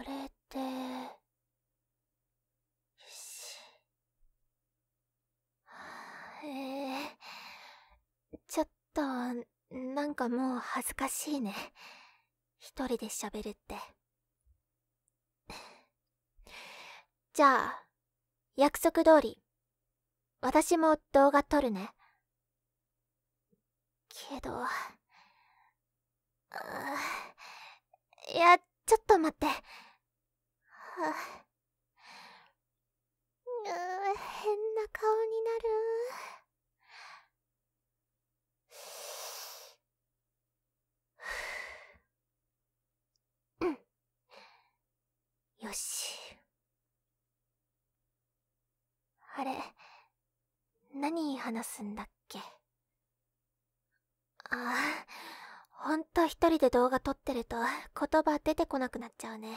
これってえー、ちょっとなんかもう恥ずかしいね一人で喋るってじゃあ約束通り私も動画撮るねけどいやちょっと待ってあれ、何話すんだっけ。ああ、ほんと一人で動画撮ってると言葉出てこなくなっちゃうね。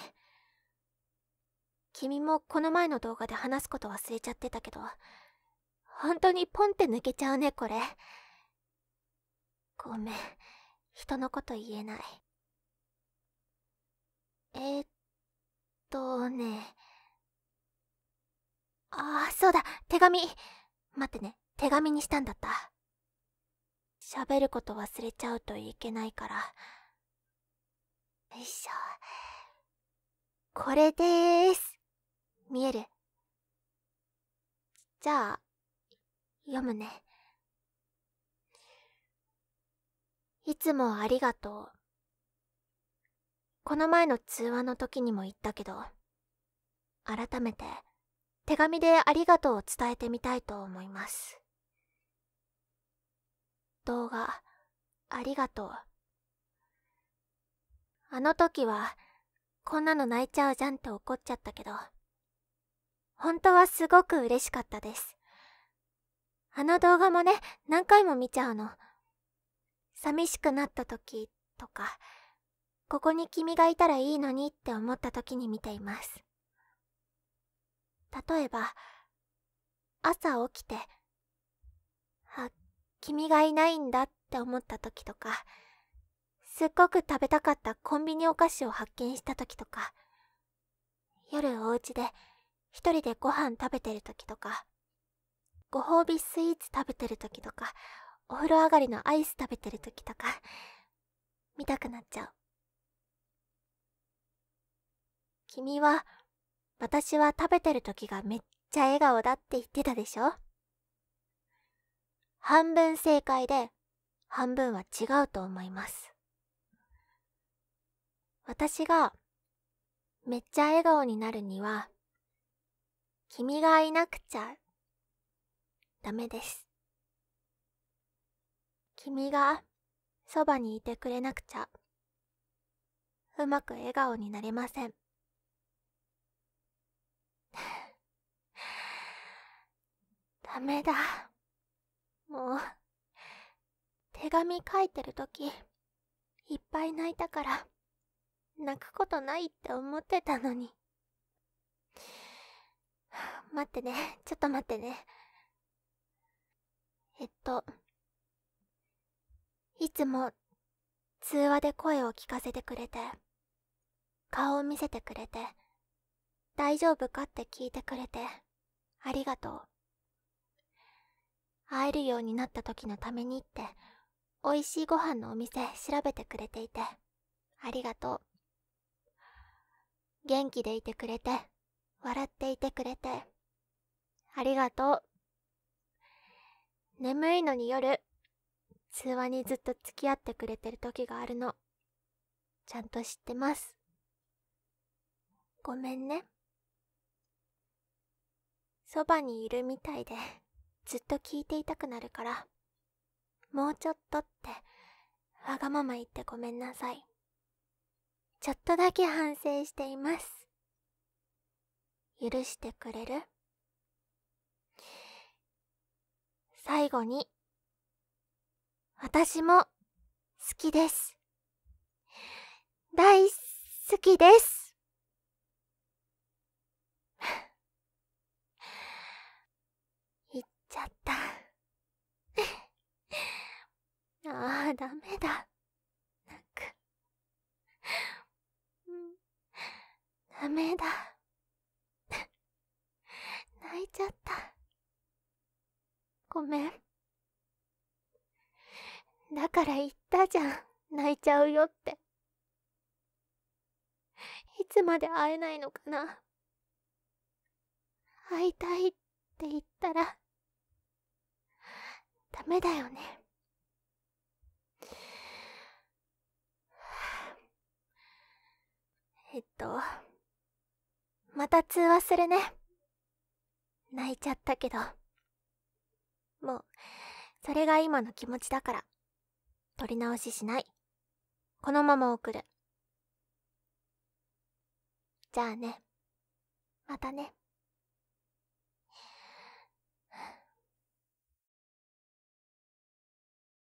君もこの前の動画で話すこと忘れちゃってたけど、本当にポンって抜けちゃうね、これ。ごめん、人のこと言えない。えー、っとね、ああ、そうだ、手紙。待ってね、手紙にしたんだった。喋ること忘れちゃうといけないから。よいしょ。これでーす。見える。じゃあ、読むね。いつもありがとう。この前の通話の時にも言ったけど、改めて、手紙でありがとうを伝えてみたいと思います。動画、ありがとう。あの時は、こんなの泣いちゃうじゃんって怒っちゃったけど、本当はすごく嬉しかったです。あの動画もね、何回も見ちゃうの。寂しくなった時とか、ここに君がいたらいいのにって思った時に見ています。例えば朝起きてあ君がいないんだって思った時とかすっごく食べたかったコンビニお菓子を発見した時とか夜お家で一人でご飯食べてる時とかご褒美スイーツ食べてる時とかお風呂上がりのアイス食べてる時とか見たくなっちゃう君は私は食べてる時がめっちゃ笑顔だって言ってたでしょ半分正解で半分は違うと思います私がめっちゃ笑顔になるには君がいなくちゃダメです君がそばにいてくれなくちゃうまく笑顔になれませんメだ。もう、手紙書いてる時、いっぱい泣いたから、泣くことないって思ってたのに。待ってね、ちょっと待ってね。えっと、いつも通話で声を聞かせてくれて、顔を見せてくれて、大丈夫かって聞いてくれて、ありがとう。るようになった時のためにって美味しいご飯のお店調べてくれていてありがとう元気でいてくれて笑っていてくれてありがとう眠いのに夜通話にずっと付き合ってくれてる時があるのちゃんと知ってますごめんねそばにいるみたいでずっと聞いていたくなるからもうちょっとってわがまま言ってごめんなさいちょっとだけ反省しています許してくれる最後に私も好きです大好きですダメだ。泣く。ダメだ。泣いちゃった。ごめん。だから言ったじゃん。泣いちゃうよって。いつまで会えないのかな。会いたいって言ったら、ダメだよね。た通話するね。泣いちゃったけど。もう、それが今の気持ちだから。取り直ししない。このまま送る。じゃあね。またね。